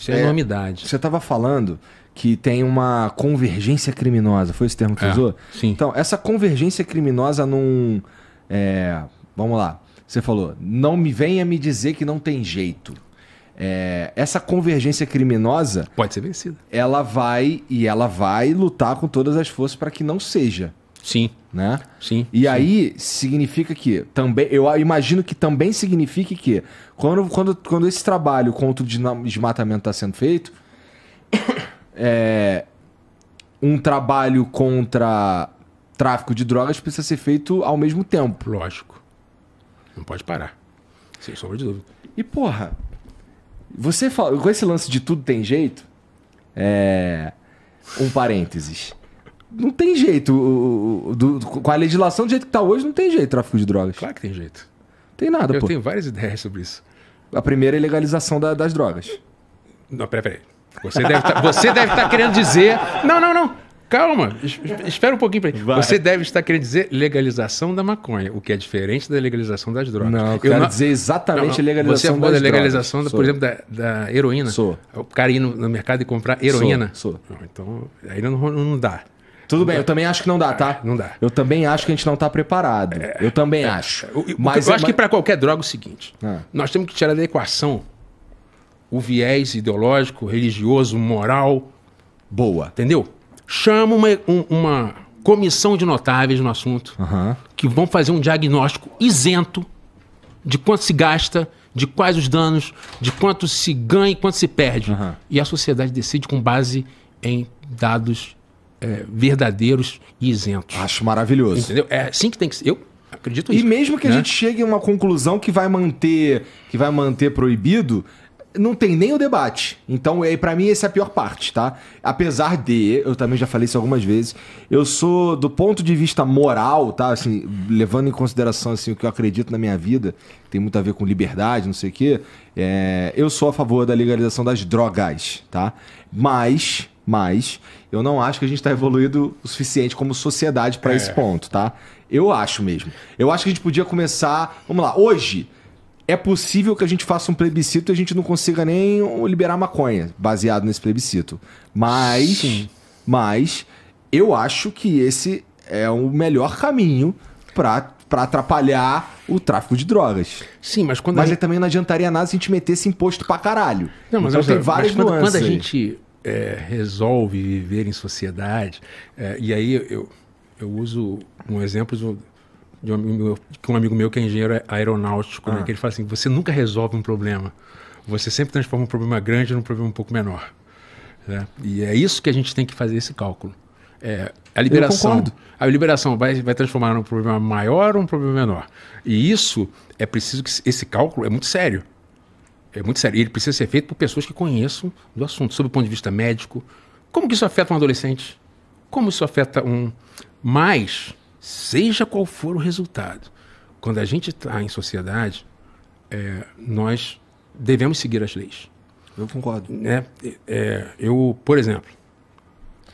Isso é, é enormidade. Você estava falando que tem uma convergência criminosa, foi esse termo que é, usou? Sim. Então, essa convergência criminosa num. É, vamos lá. Você falou, não me venha me dizer que não tem jeito. É, essa convergência criminosa. Pode ser vencida. Ela vai e ela vai lutar com todas as forças para que não seja. Sim. Né? Sim. E sim. aí significa que também. Eu imagino que também signifique que quando, quando, quando esse trabalho contra o desmatamento está sendo feito, é, um trabalho contra tráfico de drogas precisa ser feito ao mesmo tempo. Lógico. Não pode parar. Sem sombra de dúvida. E porra, você fala, com esse lance de tudo tem jeito, é, um parênteses não tem jeito. O, do, com a legislação do jeito que tá hoje, não tem jeito tráfico de drogas. Claro que tem jeito. Tem nada, Eu pô. tenho várias ideias sobre isso. A primeira é legalização da, das drogas. Não, peraí, peraí. Você deve tá, estar tá querendo dizer. Não, não, não. Calma, espera um pouquinho para Você deve estar querendo dizer legalização da maconha, o que é diferente da legalização das drogas. Não, eu quero não... dizer exatamente não, não. legalização Você é das legalização, da, por exemplo, da, da heroína. Sou. O cara ir no, no mercado e comprar heroína. Sou. Sou. então, aí não, não dá. Tudo bem, eu também acho que não dá, tá? É, não dá. Eu também acho que a gente não está preparado. É, eu também é. acho. mas eu é acho que para qualquer droga é o seguinte: ah. nós temos que tirar da equação o viés ideológico, religioso, moral. Boa. Entendeu? Chama uma, um, uma comissão de notáveis no assunto que vão fazer um diagnóstico isento de quanto se gasta, de quais os danos, de quanto se ganha e quanto se perde. E a sociedade decide com base em dados é, verdadeiros e isentos. Acho maravilhoso. Entendeu? É assim que tem que ser. Eu acredito nisso. E mesmo que né? a gente chegue a uma conclusão que vai manter, que vai manter proibido, não tem nem o debate. Então, é, para mim, essa é a pior parte, tá? Apesar de, eu também já falei isso algumas vezes, eu sou, do ponto de vista moral, tá? Assim, levando em consideração assim, o que eu acredito na minha vida, tem muito a ver com liberdade, não sei o quê, é, eu sou a favor da legalização das drogas, tá? Mas mas eu não acho que a gente está evoluído o suficiente como sociedade para é. esse ponto, tá? Eu acho mesmo. Eu acho que a gente podia começar. Vamos lá, hoje. É possível que a gente faça um plebiscito e a gente não consiga nem liberar maconha baseado nesse plebiscito. Mas. Sim. Mas eu acho que esse é o melhor caminho para para atrapalhar o tráfico de drogas. Sim, mas quando Mas gente... também não adiantaria nada se a gente metesse imposto pra caralho. Não, mas então, tem várias mas quando, nuances. Quando a gente é, resolve viver em sociedade, é, e aí eu, eu uso um exemplo de um, de um, amigo, meu, de um amigo meu que é engenheiro aeronáutico, né, ah. né, que ele fala assim, você nunca resolve um problema, você sempre transforma um problema grande num problema um pouco menor. Né? E é isso que a gente tem que fazer esse cálculo. É, a liberação, a liberação vai, vai transformar num problema maior ou um problema menor. E isso é preciso que esse cálculo é muito sério é muito sério. Ele precisa ser feito por pessoas que conheçam do assunto, sob o ponto de vista médico. Como que isso afeta um adolescente? Como isso afeta um. Mas, seja qual for o resultado, quando a gente está em sociedade, é, nós devemos seguir as leis. Eu concordo. Né? É, eu, por exemplo,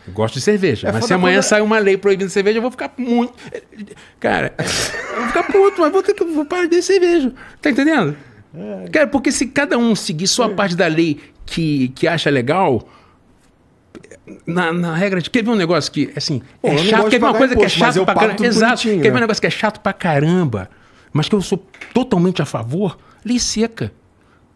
gosto de cerveja, é mas se amanhã sair uma lei proibindo cerveja, eu vou ficar muito. Cara, eu vou ficar puto, mas vou ter que vou parar de cerveja. Tá entendendo? É. Cara, porque se cada um seguir só a é. parte da lei que, que acha legal, na, na regra de. Quer ver um negócio que, assim, Pô, é chato. É quer ver uma coisa imposto, que é né? chato pra caramba. Exato. Quer ver um negócio que é chato pra caramba, mas que eu sou totalmente a favor? Lei seca.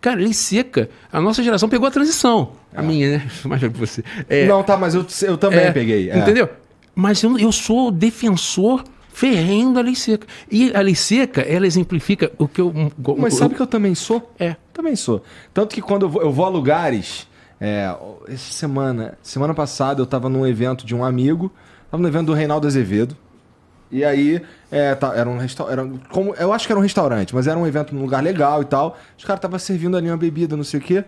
Cara, lei seca. A nossa geração pegou a transição. É. A minha, né? Mais que você. É, não, tá, mas eu, eu também é. peguei. Entendeu? Mas eu, eu sou defensor ferrendo a lei seca. E a lei seca, ela exemplifica o que eu. Mas sabe que eu também sou? É. Também sou. Tanto que quando eu vou, eu vou a lugares. É, essa semana, semana passada, eu estava num evento de um amigo, estava no evento do Reinaldo Azevedo. E aí, é, tá, era um restaurante. Eu acho que era um restaurante, mas era um evento num lugar legal e tal. Os caras estavam servindo ali uma bebida, não sei o quê.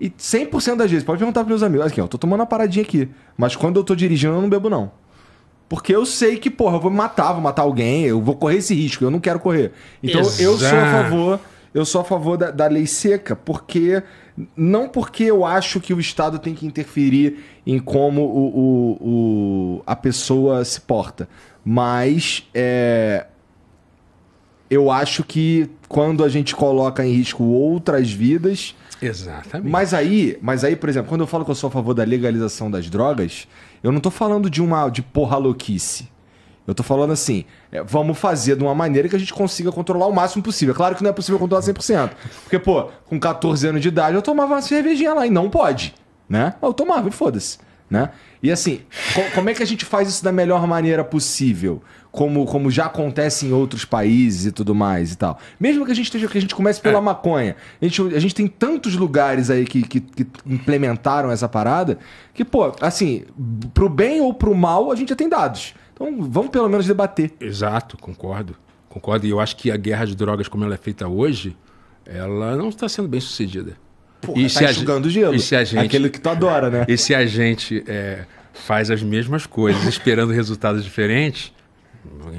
E 100% das vezes, pode perguntar pros meus amigos, aqui, ó, eu tô tomando uma paradinha aqui. Mas quando eu tô dirigindo, eu não bebo, não. Porque eu sei que, porra, eu vou me matar, vou matar alguém, eu vou correr esse risco, eu não quero correr. Então Exato. eu sou a favor, eu sou a favor da, da lei seca, porque. Não porque eu acho que o Estado tem que interferir em como o, o, o a pessoa se porta, mas é, eu acho que quando a gente coloca em risco outras vidas, Exatamente. Mas aí, mas aí, por exemplo, quando eu falo que eu sou a favor da legalização das drogas, eu não tô falando de uma de porra louquice. Eu tô falando assim, é, vamos fazer de uma maneira que a gente consiga controlar o máximo possível. É claro que não é possível controlar 100%. Porque, pô, com 14 anos de idade eu tomava uma cervejinha lá e não pode, né? Eu tomava e foda-se. Né? E assim, co como é que a gente faz isso da melhor maneira possível? Como, como já acontece em outros países e tudo mais e tal. Mesmo que a gente esteja, que a gente comece pela é. maconha. A gente, a gente tem tantos lugares aí que, que, que, implementaram essa parada que, pô, assim, pro bem ou pro mal, a gente já tem dados. Então vamos pelo menos debater. Exato, concordo. Concordo. E eu acho que a guerra de drogas, como ela é feita hoje, ela não está sendo bem sucedida. Porra, e tá se enxugando a, gelo. E se a gente, Aquele que tu adora, né? E se a gente é, faz as mesmas coisas esperando resultados diferentes...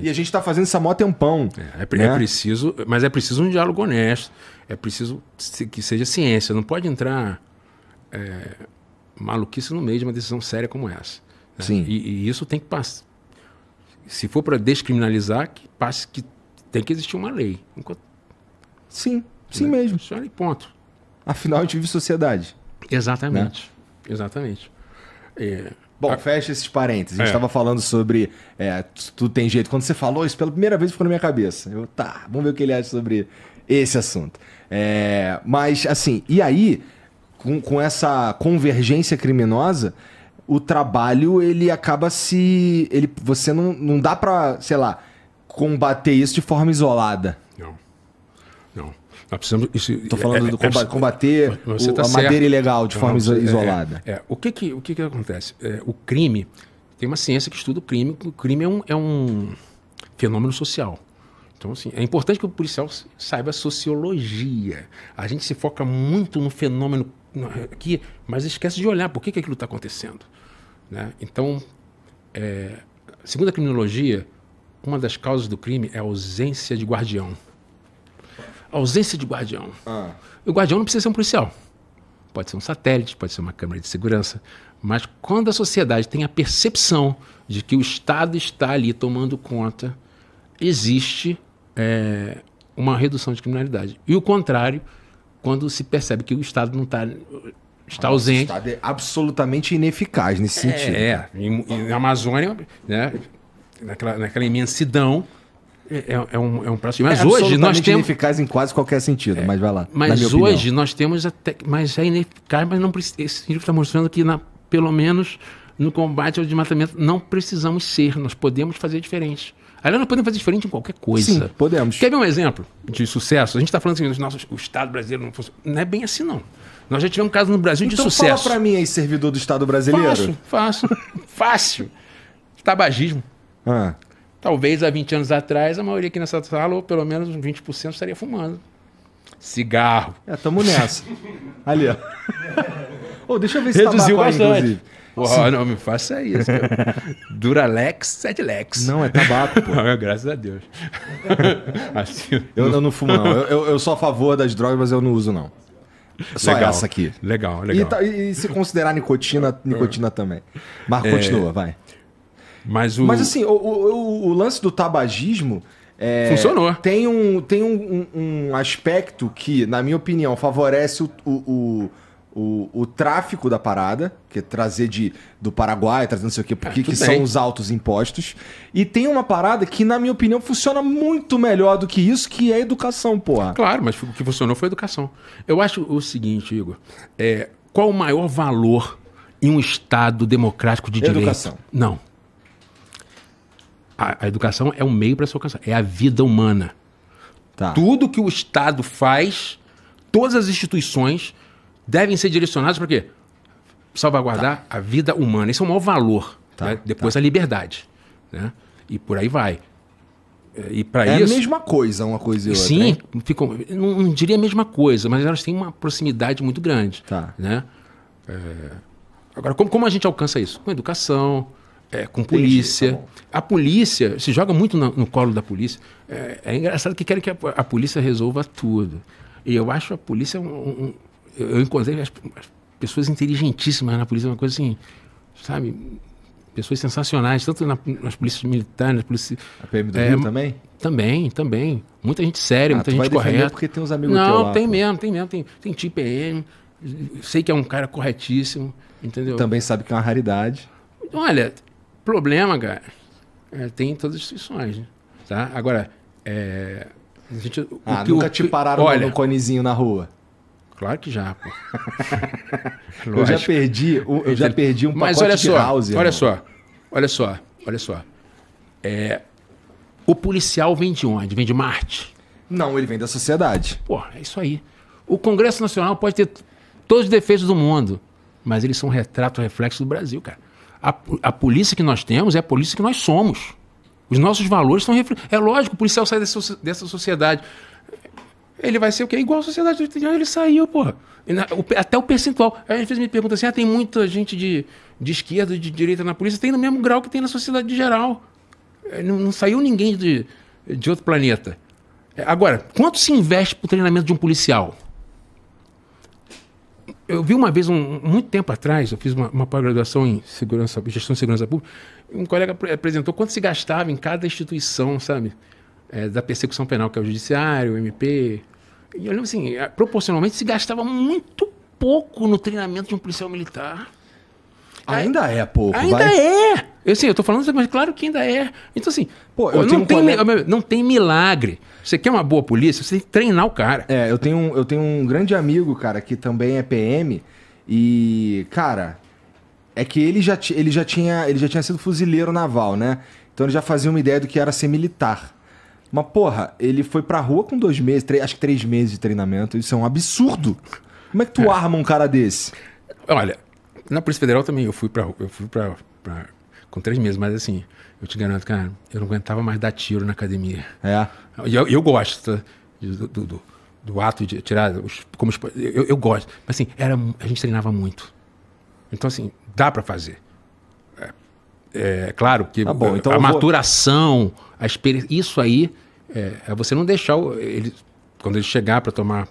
E a gente está fazendo isso há mó tempão. É, é, é né? é preciso, mas é preciso um diálogo honesto. É preciso que seja ciência. Não pode entrar é, maluquice no meio de uma decisão séria como essa. Né? Sim. E, e, isso tem que passar. Se for para descriminalizar, que passe que tem que existir uma lei. Enquanto... Sim, né? sim né? mesmo. Só ponto. Afinal, a gente vive sociedade. Né? Exatamente. Né? Exatamente. É... Bom, a... fecha esses parênteses. A gente estava é. falando sobre é, Tudo Tem Jeito. Quando você falou isso, pela primeira vez ficou na minha cabeça. Eu, tá, vamos ver o que ele acha sobre esse assunto. É, mas, assim, e aí, com, com essa convergência criminosa, o trabalho, ele acaba se... Ele, você não, não dá para, sei lá, combater isso de forma isolada. Não. Não. Nós precisamos. Estou falando é, é do é, combater, o, tá a madeira ilegal de forma Não, é, isolada. É, O, que, que, o que, que acontece? o crime. Tem uma ciência que estuda o crime. O crime é um, é um fenômeno social. Então, assim, é importante que o policial saiba a sociologia. A gente se foca muito no fenômeno aqui, mas esquece de olhar por que, que aquilo está acontecendo. Né? Então, é, segundo a criminologia, uma das causas do crime é a ausência de guardião ausência de guardião. Ah. O guardião não precisa ser um policial. Pode ser um satélite, pode ser uma câmera de segurança. Mas quando a sociedade tem a percepção de que o Estado está ali tomando conta, existe é, uma redução de criminalidade. E o contrário, quando se percebe que o Estado não tá, está está ausente. O Estado é absolutamente ineficaz nesse é, sentido. É, na Amazônia, né, naquela, naquela imensidão, é, é, é, um, é um prazo. Mas é hoje nós temos. ineficaz em quase qualquer sentido, é, mas vai lá. Mas hoje nós temos até. Mas é ineficaz, mas não precisa. Esse livro está mostrando que, na, pelo menos no combate ao desmatamento, não precisamos ser, nós podemos fazer diferente. Aliás, nós podemos fazer diferente em qualquer coisa. Sim, podemos. Quer ver um exemplo de sucesso? A gente está falando assim, nossos, o Estado brasileiro não funciona. Não é bem assim, não. Nós já tivemos um caso no Brasil então, de sucesso. Então fala para mim aí, servidor do Estado brasileiro. Fácil, fácil. fácil. Tabagismo. Ah. Talvez há 20 anos atrás, a maioria aqui nessa sala, ou pelo menos 20%, estaria fumando. Cigarro. É, tamo nessa. Ali, ó. oh, deixa eu ver se Reduziu tabaco bastante. Aí, inclusive. Porra, não me faça isso. Duralex, 7 Lex. Não, é tabaco, pô. Graças a Deus. assim, eu, eu, não fumo, não. Eu, eu, sou a favor das drogas, mas eu não uso, não. Só legal. essa aqui. Legal, legal. E, tá, e se considerar nicotina, nicotina também. Mas é... continua, vai. Mas, o... Mas assim, o, o, o lance do tabagismo. É, Funcionou. Tem, um, tem um, um, aspecto que, na minha opinião, favorece o, o, o, o tráfico da parada, que é trazer de, do Paraguai, trazendo não sei o quê, porque é, que são os altos impostos. E tem uma parada que, na minha opinião, funciona muito melhor do que isso, que é a educação, porra. Claro, mas o que funcionou foi a educação. Eu acho o seguinte, Igor. É, qual o maior valor em um Estado democrático de direito? Educação. Não. A, a educação é um meio para se alcançar. É a vida humana. Tá. Tudo que o Estado faz, todas as instituições devem ser direcionadas para quê? Salvaguardar tá. a vida humana. Esse é o maior valor. Tá. Né? Depois tá. a liberdade. Né? E por aí vai. É, e para é isso, a mesma coisa, uma coisa e outra. Sim, ficou, não, não, diria a mesma coisa, mas elas têm uma proximidade muito grande. Tá. Né? É... Agora, como, como a gente alcança isso? Com educação, é, com polícia. Entendi, tá a polícia, se joga muito no, no colo da polícia. É, é, engraçado que querem que a, a, polícia resolva tudo. E eu acho a polícia um. um eu encontrei as, as, pessoas inteligentíssimas na polícia, uma coisa assim, sabe? Pessoas sensacionais, tanto na, nas polícias militares, nas polícias. A PM do é, Rio também? Também, também. Muita gente séria, ah, muita gente correta. porque tem uns amigos Não, lá, tem pô. mesmo, tem mesmo. Tem, tem tipo PM, sei que é um cara corretíssimo, entendeu? Também sabe que é uma raridade. Olha, Problema, cara, é, tem em todas as instituições, né? tá? Agora, é, a gente, o ah, que, nunca o, te pararam olha, no conezinho na rua? Claro que já, pô. eu já perdi, eu, eu já perdi um Mas olha só, house, Olha só, olha só, olha só. É, o policial vem de onde? Vem de Marte? Não, ele vem da sociedade. Pô, é isso aí. O Congresso Nacional pode ter todos os defeitos do mundo, mas eles são um retrato, um reflexo do Brasil, cara. A, a polícia que nós temos é a polícia que nós somos. Os nossos valores são refletidos. É lógico, o policial sai dessa, dessa sociedade. Ele vai ser o quê? Igual a sociedade do ele saiu, porra. Até o percentual. Aí às vezes me pergunta assim: ah, tem muita gente de, de esquerda, de direita na polícia? Tem no mesmo grau que tem na sociedade de geral. É, não, não saiu ninguém de, de outro planeta. É, agora, quanto se investe para o treinamento de um policial? eu vi uma vez, um, muito tempo atrás, eu fiz uma, uma pós-graduação em segurança, gestão de segurança pública, um colega apresentou quanto se gastava em cada instituição, sabe? É, da persecução penal, que é o judiciário, o MP. E eu lembro assim, proporcionalmente se gastava muito pouco no treinamento de um policial militar. Ainda é pouco, Ainda vai. é! Eu, sim eu tô falando, mas claro que ainda é. Então, assim, pô, eu não, um tem, colega... não tem milagre. Você quer uma boa polícia, você tem que treinar o cara. É, eu tenho, um, eu tenho um grande amigo, cara, que também é PM. E, cara, é que ele já, ele já, tinha, ele já tinha sido fuzileiro naval, né? Então ele já fazia uma ideia do que era ser militar. Mas, porra, ele foi pra rua com dois meses, três, acho que três meses de treinamento. Isso é um absurdo. Como é que tu é. arma um cara desse? Olha, na Polícia Federal também eu fui pra, eu fui pra, pra com três meses, mas assim, eu te garanto, cara, eu não aguentava mais dar tiro na academia. É. E eu, eu gosto tá? do, do, do, ato de tirar os, como eu, eu gosto, mas assim, era a gente treinava muito. Então assim, dá para fazer. É, é, é, claro que tá bom, então a maturação, vou... a experiência, isso aí é, é, você não deixar ele quando ele chegar para tomar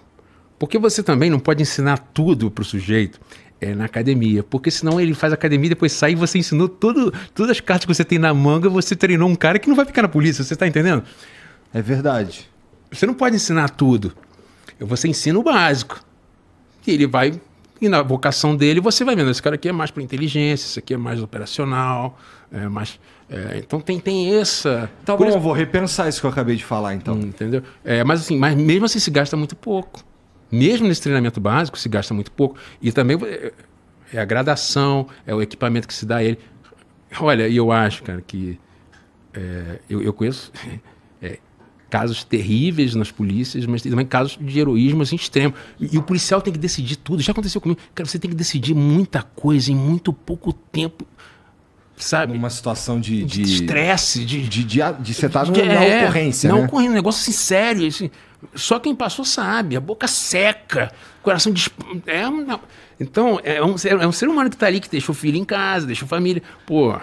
porque você também não pode ensinar tudo para o sujeito é na academia. Porque senão ele faz academia, depois sai e você ensinou tudo todas as cartas que você tem na manga, você treinou um cara que não vai ficar na polícia, você está entendendo? É verdade. Você não pode ensinar tudo. Você ensina o básico. Que ele vai. E na vocação dele, você vai vendo. Esse cara aqui é mais para inteligência, esse aqui é mais operacional, é mais. É, então tem, tem essa. Tá bom, isso... vou repensar isso que eu acabei de falar, então. Hum, entendeu? É, mas assim, mas mesmo assim se gasta muito pouco mesmo nesse treinamento básico, se gasta muito pouco. E também é, é a gradação, é o equipamento que se dá a ele. Olha, e eu acho, cara, que é, eu, eu, conheço é, casos terríveis nas polícias, mas também casos de heroísmo assim, extremo. E, e, o policial tem que decidir tudo. Já aconteceu comigo. Cara, você tem que decidir muita coisa em muito pouco tempo sabe? Numa situação de... De estresse, de... De, de, de, de você tá numa é, ocorrência, não né? ocorrendo, um negócio assim, sério. Assim, só quem passou sabe, a boca seca, coração... De, é, então, é um, é um ser humano que tá ali, que deixou filho em casa, deixou família. Pô,